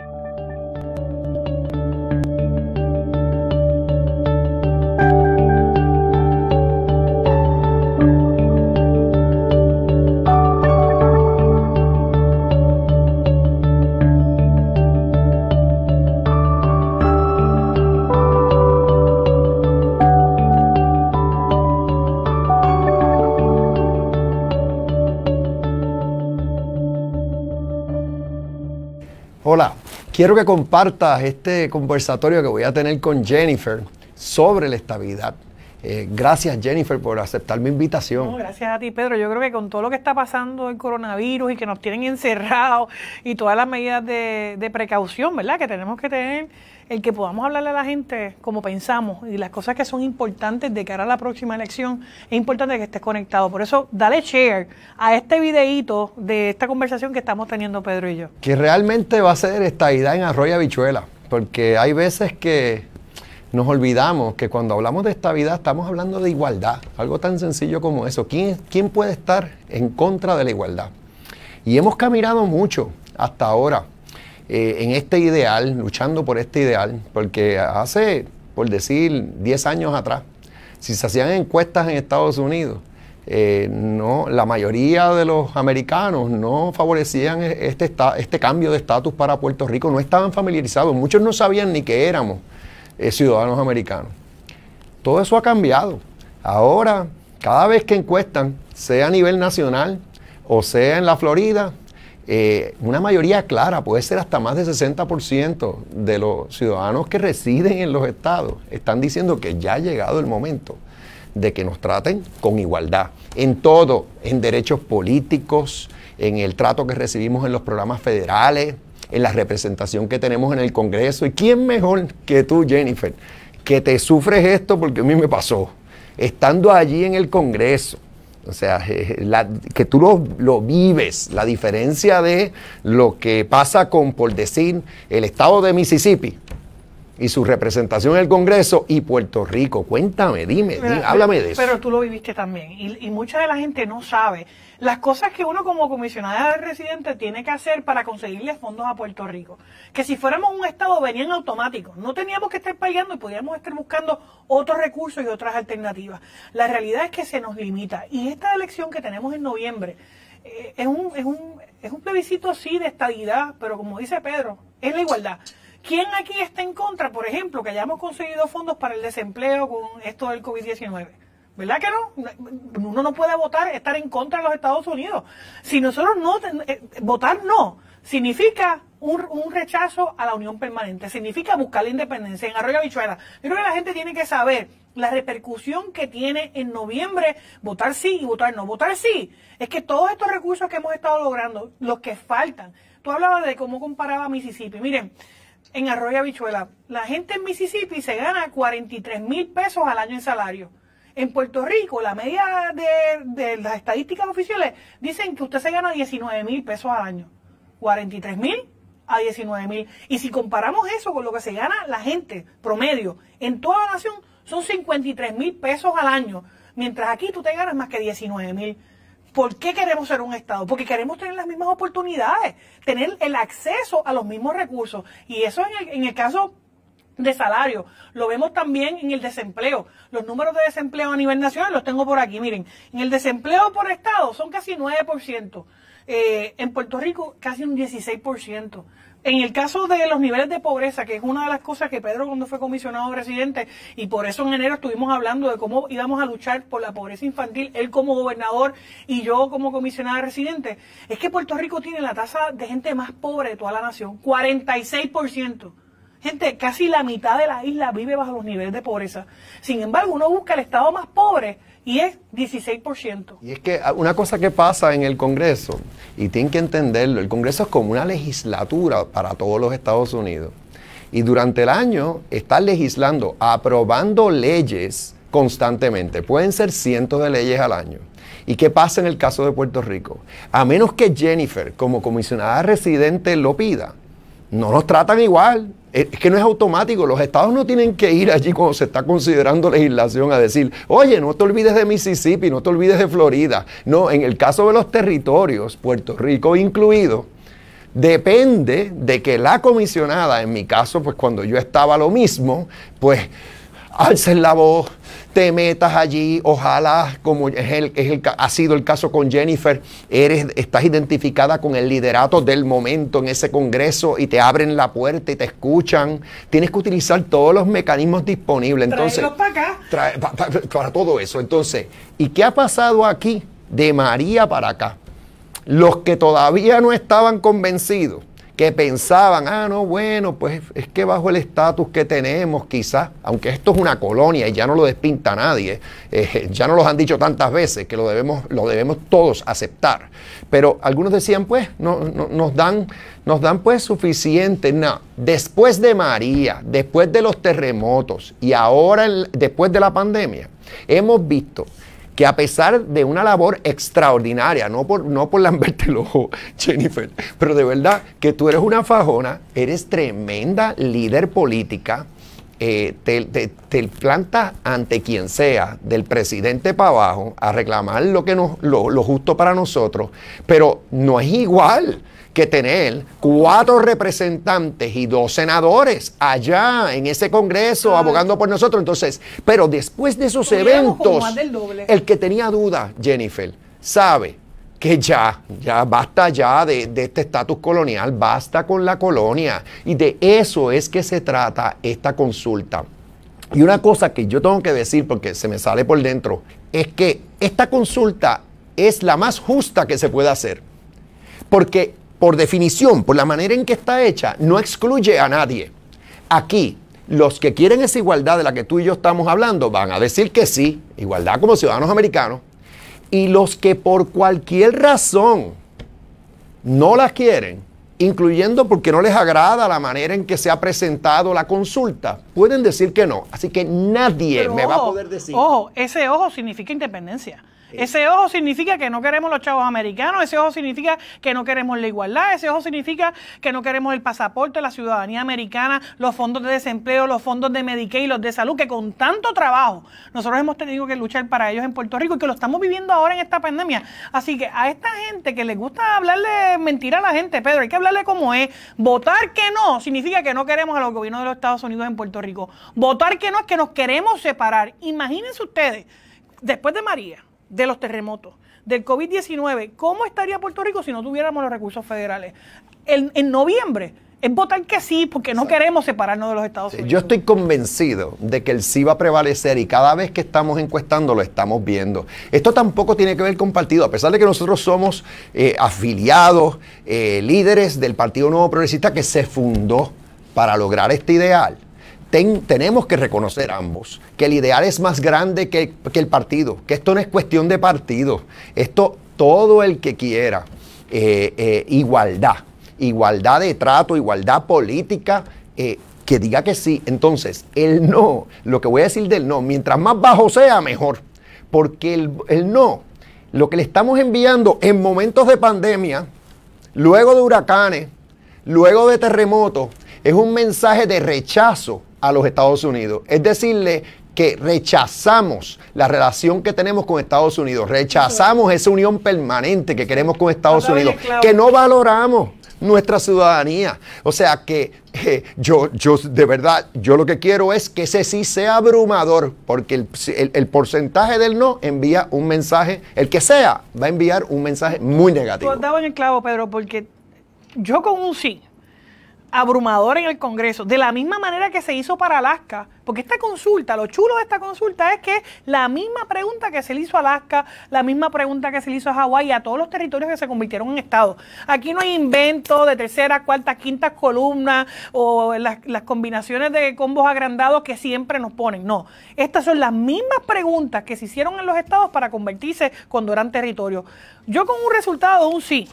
you. Quiero que compartas este conversatorio que voy a tener con Jennifer sobre la estabilidad. Eh, gracias Jennifer por aceptar mi invitación. gracias a ti Pedro. Yo creo que con todo lo que está pasando el coronavirus y que nos tienen encerrados y todas las medidas de, de precaución, ¿verdad? Que tenemos que tener el que podamos hablarle a la gente como pensamos y las cosas que son importantes de cara a la próxima elección, es importante que estés conectado. Por eso, dale share a este videíto de esta conversación que estamos teniendo Pedro y yo. Que realmente va a ser esta idea en Arroyo Habichuela, porque hay veces que nos olvidamos que cuando hablamos de esta vida estamos hablando de igualdad, algo tan sencillo como eso. ¿Quién, puede estar en contra de la igualdad? Y hemos caminado mucho hasta ahora. Eh, en este ideal, luchando por este ideal, porque hace, por decir, 10 años atrás, si se hacían encuestas en Estados Unidos, eh, no, la mayoría de los americanos no favorecían e-, este, este, cambio de estatus para Puerto Rico, no estaban familiarizados, muchos no sabían ni que éramos eh, ciudadanos americanos. Todo eso ha cambiado. Ahora, cada vez que encuestan, sea a nivel nacional o sea en la Florida, eh, una mayoría clara, puede ser hasta más de 60% de los ciudadanos que residen en los estados, están diciendo que ya ha llegado el momento de que nos traten con igualdad, en todo, en derechos políticos, en el trato que recibimos en los programas federales, en la representación que tenemos en el Congreso. ¿Y quién mejor que tú, Jennifer, que te sufres esto porque a mí me pasó, estando allí en el Congreso? O sea, que tú lo, lo, vives, la diferencia de lo que pasa con, por decir, el estado de Mississippi y su representación en el Congreso y Puerto Rico. Cuéntame, dime, dime háblame de eso. Pero tú lo viviste también y, y mucha de la gente no sabe las cosas que uno como comisionada de residente tiene que hacer para conseguirle fondos a Puerto Rico. Que si fuéramos un Estado venían automáticos, no teníamos que estar pagando y podíamos estar buscando otros recursos y otras alternativas. La realidad es que se nos limita. Y esta elección que tenemos en noviembre eh, es, un, es, un, es un plebiscito, sí, de estadidad, pero como dice Pedro, es la igualdad. ¿Quién aquí está en contra, por ejemplo, que hayamos conseguido fondos para el desempleo con esto del COVID-19? ¿Verdad que no? Uno no puede votar, estar en contra de los Estados Unidos. Si nosotros no, eh, votar no, significa un, rechazo a la unión permanente, significa buscar la independencia. En Arroyo Bichuela, yo creo que la gente tiene que saber la repercusión que tiene en noviembre votar sí y votar no. Votar sí es que todos estos recursos que hemos estado logrando, los que faltan, tú hablabas de cómo comparaba Mississippi. Miren, en Arroyo Bichuela, la gente en Mississippi se gana 43 mil pesos al año en salario. En Puerto Rico, la media de, las estadísticas oficiales dicen que usted se gana 19 mil pesos al año. 43 mil a 19 mil. Y si comparamos eso con lo que se gana la gente promedio en toda la nación, son 53 mil pesos al año. Mientras aquí tú te ganas más que 19 mil. ¿Por qué queremos ser un Estado? Porque queremos tener las mismas oportunidades, tener el acceso a los mismos recursos. Y eso en el, en el caso de salario. Lo vemos también en el desempleo. Los números de desempleo a nivel nacional los tengo por aquí. Miren, en el desempleo por estado son casi 9%. Eh, en Puerto Rico casi un 16%. En el caso de los niveles de pobreza, que es una de las cosas que Pedro cuando fue comisionado residente y por eso en enero estuvimos hablando de cómo íbamos a luchar por la pobreza infantil, él como gobernador y yo como comisionada residente, es que Puerto Rico tiene la tasa de gente más pobre de toda la nación, 46%. Gente, casi la mitad de la isla vive bajo los niveles de pobreza. Sin embargo, uno busca el estado más pobre y es 16%. Y es que ah, una cosa que pasa en el Congreso, y tienen que entenderlo, el Congreso es como una legislatura para todos los Estados Unidos. Y durante el año está legislando, aprobando leyes constantemente. Pueden ser cientos de leyes al año. ¿Y qué pasa en el caso de Puerto Rico? A menos que Jennifer, como comisionada residente, lo pida, no nos tratan igual. Es que no es automático. Los estados no tienen que ir allí cuando se está considerando legislación a decir, oye, no te olvides de Mississippi, no te olvides de Florida. No, en el caso de los territorios, Puerto Rico incluido, depende de que la comisionada, en mi caso, pues cuando yo estaba lo mismo, pues alces la voz, te metas allí, ojalá, como es el, el, ha sido el caso con Jennifer, eres, estás identificada con el liderato del momento en ese Congreso y te abren la puerta y te escuchan. Tienes que utilizar todos los mecanismos disponibles. Entonces, para todo eso. Entonces, ¿y qué ha pasado aquí de María para acá? Los que todavía no estaban convencidos que pensaban, ah, no, bueno, pues es que bajo el estatus que tenemos, quizás, aunque esto es una colonia y ya no lo despinta nadie, eh, ya no los han dicho tantas veces que lo debemos, lo debemos todos aceptar. Pero algunos decían, pues, no, nos, dan, nos dan pues suficiente. No, después de María, después de los terremotos y ahora después de la pandemia, hemos visto que a pesar de una labor extraordinaria, no por, no por lamberte el ojo, Jennifer, pero de verdad que tú eres una fajona, eres tremenda líder política, eh, te, plantas ante quien sea, del presidente para abajo, a reclamar lo, que lo, lo justo para nosotros, pero no es igual que tener cuatro representantes y dos senadores allá en ese Congreso ah. abogando por nosotros. Entonces, pero después de esos eventos, el que tenía duda, Jennifer, sabe que ya, ya basta ya de, de este estatus colonial, basta con la colonia. Y de eso es que se trata esta consulta. Y una cosa que yo tengo que decir, porque se me sale por dentro, es que esta consulta es la más justa que se puede hacer. Porque por definición, por la manera en que está hecha, no excluye a nadie. Aquí, los que quieren esa igualdad de la que tú y yo estamos hablando van a decir que sí, igualdad como ciudadanos americanos, y los que por cualquier razón no la quieren, incluyendo porque no les agrada la manera en que se ha presentado la consulta, pueden decir que no. Así que nadie me va a poder decir. Ojo, ese ojo significa independencia. Ese ojo significa que no queremos los chavos americanos, ese ojo significa que no queremos la igualdad, ese ojo significa que no queremos el pasaporte, la ciudadanía americana, los fondos de desempleo, los fondos de Medicaid, los de salud, que con tanto trabajo nosotros hemos tenido que luchar para ellos en Puerto Rico y que lo estamos viviendo ahora en esta pandemia. Así que a esta gente que le gusta hablarle mentira a la gente, Pedro, hay que hablarle como es. Votar que no significa que no queremos a los gobiernos de los Estados Unidos en Puerto Rico. Votar que no es que nos queremos separar. Imagínense ustedes, después de María, de los terremotos, del COVID-19, ¿cómo estaría Puerto Rico si no tuviéramos los recursos federales? en, noviembre es votar que sí, porque no queremos separarnos de los Estados Unidos. Yo estoy convencido de que el sí va a prevalecer y cada vez que estamos encuestando lo estamos viendo. Esto tampoco tiene que ver con partido, a pesar de que nosotros somos eh, afiliados, eh, líderes del Partido Nuevo Progresista que se fundó para lograr este ideal tenemos que reconocer ambos que el ideal es más grande que, el partido, que esto no es cuestión de partido, esto todo el que quiera eh, eh, igualdad, igualdad de trato, igualdad política, eh, que diga que sí. Entonces, el no, lo que voy a decir del no, mientras más bajo sea, mejor. Porque el no, lo que le estamos enviando en momentos de pandemia, luego de huracanes, luego de terremotos, es un mensaje de rechazo a los Estados Unidos. Es decirle que rechazamos la relación que tenemos con Estados Unidos, rechazamos esa unión permanente que queremos con Estados Unidos, que no valoramos nuestra ciudadanía. O sea que eh, yo, yo de verdad, yo lo que quiero es que ese sí sea abrumador, porque el, porcentaje del no envía un mensaje, el que sea, va a enviar un mensaje muy negativo. Tú en clavo, Pedro, porque yo con un sí, abrumador en el Congreso, de la misma manera que se hizo para Alaska, porque esta consulta, lo chulo de esta consulta es que la misma pregunta que se le hizo a Alaska, la misma pregunta que se le hizo a Hawái, a todos los territorios que se convirtieron en estados. Aquí no hay invento de tercera, cuarta, quinta columna o las, combinaciones de combos agrandados que siempre nos ponen, no. Estas son las mismas preguntas que se hicieron en los estados para convertirse cuando eran territorio. Yo con un resultado, un sí,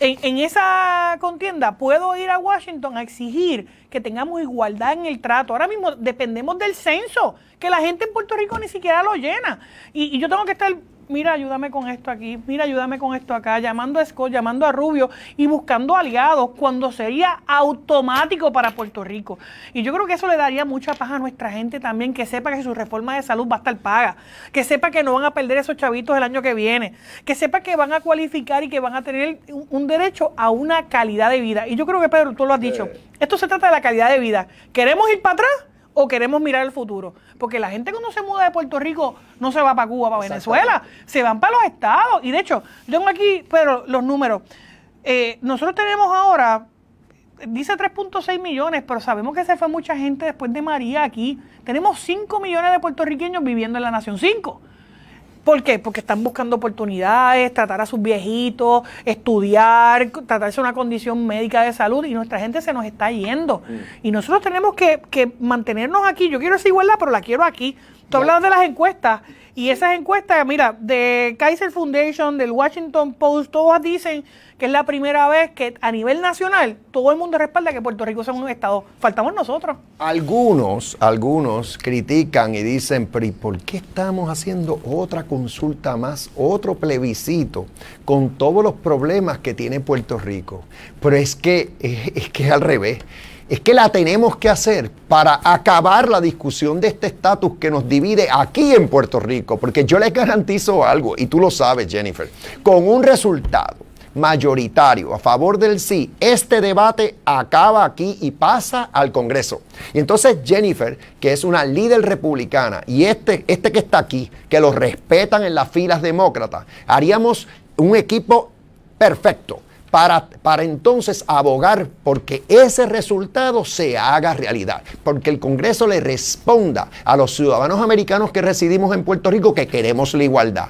en, esa contienda puedo ir a Washington a exigir que tengamos igualdad en el trato. Ahora mismo dependemos del censo, que la gente en Puerto Rico ni siquiera lo llena. Y, y yo tengo que estar mira, ayúdame con esto aquí, mira, ayúdame con esto acá, llamando a Scott, llamando a Rubio y buscando aliados cuando sería automático para Puerto Rico. Y yo creo que eso le daría mucha paz a nuestra gente también, que sepa que su reforma de salud va a estar paga, que sepa que no van a perder esos chavitos el año que viene, que sepa que van a cualificar y que van a tener un derecho a una calidad de vida. Y yo creo que Pedro, tú lo has dicho, esto se trata de la calidad de vida. ¿Queremos ir para atrás? o queremos mirar el futuro. Porque la gente cuando se muda de Puerto Rico no se va para Cuba, para Venezuela, se van para los estados. Y de hecho, yo tengo aquí, pero los números. Eh, nosotros tenemos ahora, dice 3.6 millones, pero sabemos que se fue mucha gente después de María aquí. Tenemos 5 millones de puertorriqueños viviendo en la Nación 5. ¿Por qué? Porque están buscando oportunidades, tratar a sus viejitos, estudiar, tratarse una condición médica de salud y nuestra gente se nos está yendo. Mm. Y nosotros tenemos que, que mantenernos aquí. Yo quiero esa igualdad, pero la quiero aquí. Tú hablando de las encuestas y esas encuestas, mira, de Kaiser Foundation, del Washington Post, todas dicen que es la primera vez que a nivel nacional todo el mundo respalda que Puerto Rico sea un estado. Faltamos nosotros. Algunos, algunos critican y dicen, pero por qué estamos haciendo otra consulta más, otro plebiscito con todos los problemas que tiene Puerto Rico? Pero es que es que es al revés es que la tenemos que hacer para acabar la discusión de este estatus que nos divide aquí en Puerto Rico, porque yo les garantizo algo, y tú lo sabes, Jennifer, con un resultado mayoritario a favor del sí, este debate acaba aquí y pasa al Congreso. Y entonces Jennifer, que es una líder republicana, y este, este que está aquí, que lo respetan en las filas demócratas, haríamos un equipo perfecto para, entonces abogar porque ese resultado se haga realidad, porque el Congreso le responda a los ciudadanos americanos que residimos en Puerto Rico que queremos la igualdad.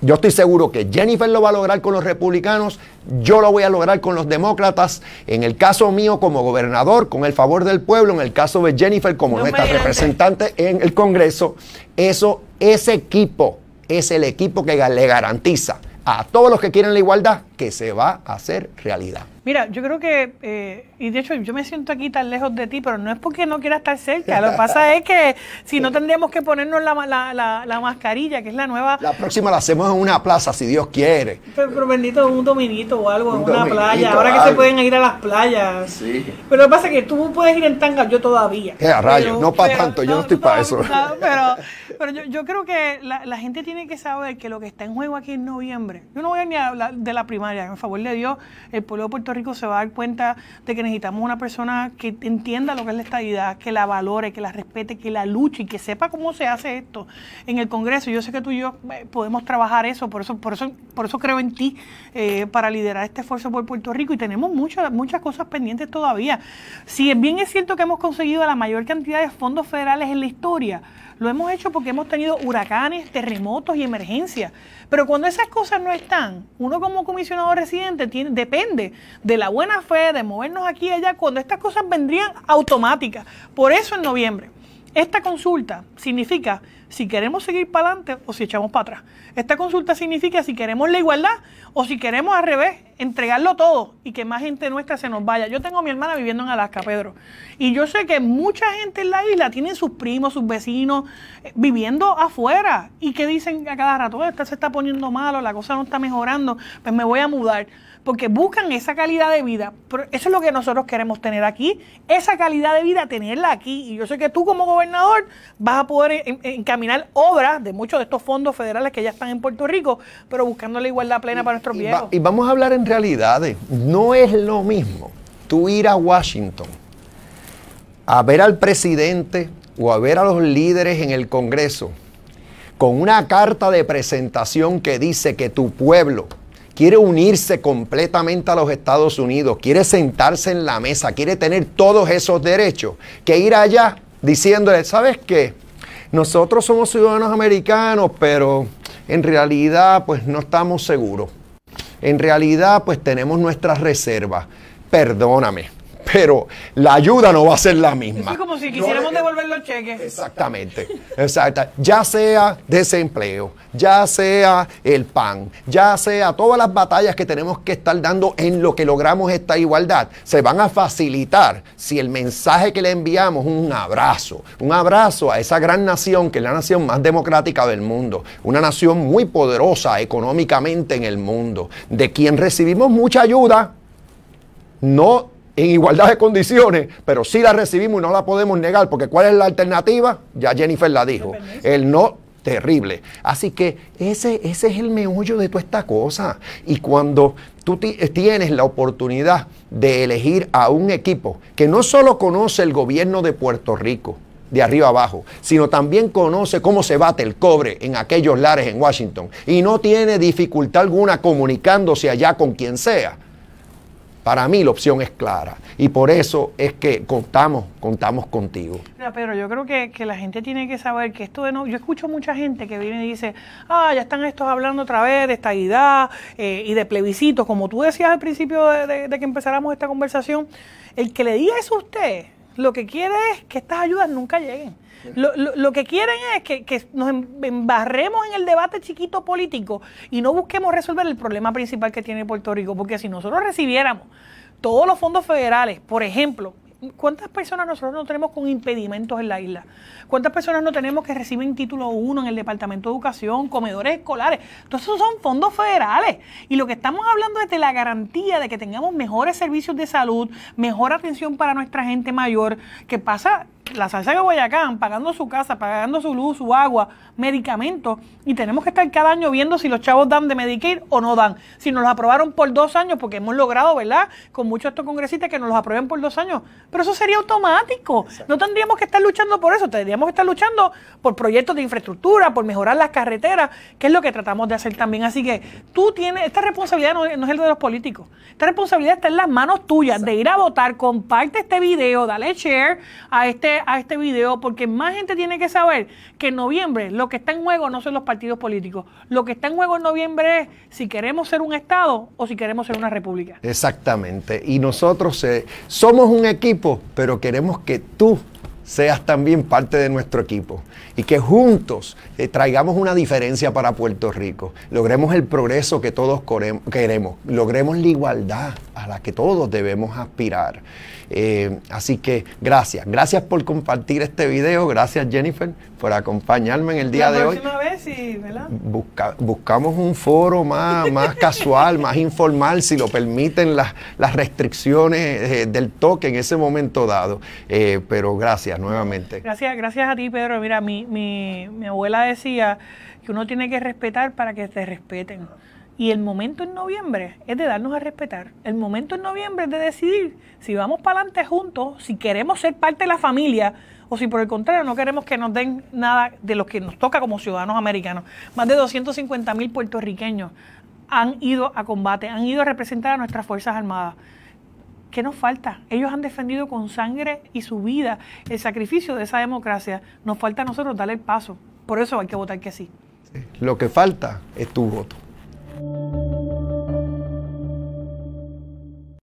Yo estoy seguro que Jennifer lo va a lograr con los republicanos, yo lo voy a lograr con los demócratas, en el caso mío como gobernador, con el favor del pueblo, en el caso de Jennifer como nuestra representante en el Congreso, eso, ese equipo es el equipo que le garantiza a todos los que quieren la igualdad que se va a hacer realidad. Mira, yo creo que, eh, y de hecho yo me siento aquí tan lejos de ti, pero no es porque no quiera estar cerca, lo que pasa es que si no tendríamos que ponernos la, la, la, mascarilla, que es la nueva... La próxima la hacemos en una plaza, si Dios quiere. Pero, bendito bendito, un dominito o algo, en una playa, ahora que se pueden ir a las playas. Sí. Pero lo que pasa es que tú puedes ir en tanga, yo todavía. ¿Qué a rayos? no para tanto, yo no, estoy para eso. pero... Pero yo, yo creo que la, la, gente tiene que saber que lo que está en juego aquí en noviembre, yo no voy a ni hablar de la primaria, en favor de Dios, el pueblo de Puerto Rico se va a dar cuenta de que necesitamos una persona que entienda lo que es la estabilidad, que la valore, que la respete, que la luche y que sepa cómo se hace esto en el Congreso. Yo sé que tú y yo eh, podemos trabajar eso, por eso, por eso, por eso creo en ti eh, para liderar este esfuerzo por Puerto Rico y tenemos muchas, muchas cosas pendientes todavía. Si bien es cierto que hemos conseguido la mayor cantidad de fondos federales en la historia, lo hemos hecho porque hemos tenido huracanes, terremotos y emergencias. Pero cuando esas cosas no están, uno como comisionado residente tiene, depende de la buena fe, de movernos aquí y allá, cuando estas cosas vendrían automáticas. Por eso en noviembre esta consulta significa si queremos seguir para adelante o si echamos para atrás. Esta consulta significa si queremos la igualdad o si queremos al revés, entregarlo todo y que más gente nuestra se nos vaya. Yo tengo a mi hermana viviendo en Alaska, Pedro, y yo sé que mucha gente en la isla tiene sus primos, sus vecinos eh, viviendo afuera y que dicen a cada rato, esta se está poniendo malo, la cosa no está mejorando, pues me voy a mudar porque buscan esa calidad de vida. eso es lo que nosotros queremos tener aquí, esa calidad de vida, tenerla aquí. Y yo sé que tú como gobernador vas a poder encaminar obras de muchos de estos fondos federales que ya están en Puerto Rico, pero buscando la igualdad plena para nuestros y vamos a hablar en realidades. No es lo mismo tú ir a Washington a ver al presidente o a ver a los líderes en el Congreso con una carta de presentación que dice que tu pueblo quiere unirse completamente a los Estados Unidos, quiere sentarse en la mesa, quiere tener todos esos derechos, que ir allá diciéndole, ¿sabes qué? Nosotros somos ciudadanos americanos, pero en realidad pues no estamos seguros. En realidad pues tenemos nuestras reservas. Perdóname pero la ayuda no va a ser la misma. Es como si quisiéramos eh, devolver los cheques. Exactamente, exacta. Ya sea desempleo, ya sea el pan, ya sea todas las batallas que tenemos que estar dando en lo que logramos esta igualdad, se van a facilitar si el mensaje que le enviamos, un abrazo, un abrazo a esa gran nación que es la nación más democrática del mundo, una nación muy poderosa económicamente en el mundo, de quien recibimos mucha ayuda, no en igualdad de condiciones, pero sí la recibimos y no la podemos negar, porque ¿cuál es la alternativa? Ya Jennifer la dijo, el no terrible. Así que ese, ese es el meollo de toda esta cosa. Y cuando tú tienes la oportunidad de elegir a un equipo que no solo conoce el gobierno de Puerto Rico, de arriba abajo, sino también conoce cómo se bate el cobre en aquellos lares en Washington y no tiene dificultad alguna comunicándose allá con quien sea para mí la opción es clara y por eso es que contamos, contamos contigo. Mira, Pedro, yo creo que, la gente tiene que saber que esto de no, yo escucho mucha gente que viene y dice, ah, ya están estos hablando otra vez de esta eh, y de plebiscito. como tú decías al principio de, de que empezáramos esta conversación, el que le diga eso a usted, lo que quiere es que estas ayudas nunca lleguen. Lo, lo, lo que quieren es que, que, nos em, embarremos en el debate chiquito político y no busquemos resolver el problema principal que tiene Puerto Rico, porque si nosotros recibiéramos todos los fondos federales, por ejemplo, ¿cuántas personas nosotros no tenemos con impedimentos en la isla? ¿Cuántas personas no tenemos que reciben título 1 en el Departamento de Educación, comedores escolares? Todos esos son fondos federales. Y lo que estamos hablando es de la garantía de que tengamos mejores servicios de salud, mejor atención para nuestra gente mayor, que pasa la salsa de Guayacán, pagando su casa, pagando su luz, su agua, medicamentos, y tenemos que estar cada año viendo si los chavos dan de Medicaid o no dan. Si nos los aprobaron por dos años, porque hemos logrado, ¿verdad? Con muchos de estos congresistas que nos los aprueben por dos años. Pero eso sería automático. No tendríamos que estar luchando por eso, tendríamos que estar luchando por proyectos de infraestructura, por mejorar las carreteras, que es lo que tratamos de hacer también. Así que tú tienes, esta responsabilidad no, es el de los políticos, esta responsabilidad está en las manos tuyas, de ir a votar, comparte este video, dale share a este a este video porque más gente tiene que saber que en noviembre lo que está en juego no son los partidos políticos. Lo que está en juego en noviembre es si queremos ser un Estado o si queremos ser una república. Exactamente. Y nosotros eh, somos un equipo, pero queremos que tú seas también parte de nuestro equipo y que juntos eh, traigamos una diferencia para Puerto Rico, logremos el progreso que todos queremos, logremos la igualdad a la que todos debemos aspirar. Eh, así que gracias, gracias por compartir este video, gracias Jennifer por acompañarme en el día de hoy. Vez, y Busca, buscamos un foro más, más casual, más informal, si lo permiten las, restricciones eh, del toque en ese momento dado, pero gracias gracias nuevamente. Gracias, gracias a ti, Pedro. Mira, mi, mi, mi abuela decía que uno tiene que respetar para que te respeten. Y el momento en noviembre es de darnos a respetar. El momento en noviembre es de decidir si vamos para adelante juntos, si queremos ser parte de la familia o si por el contrario no queremos que nos den nada de lo que nos toca como ciudadanos americanos. Más de 250 mil puertorriqueños han ido a combate, han ido a representar a nuestras Fuerzas Armadas. ¿Qué nos falta? Ellos han defendido con sangre y su vida el sacrificio de esa democracia. Nos falta a nosotros darle el paso. Por eso hay que votar que sí. Lo que falta es tu voto.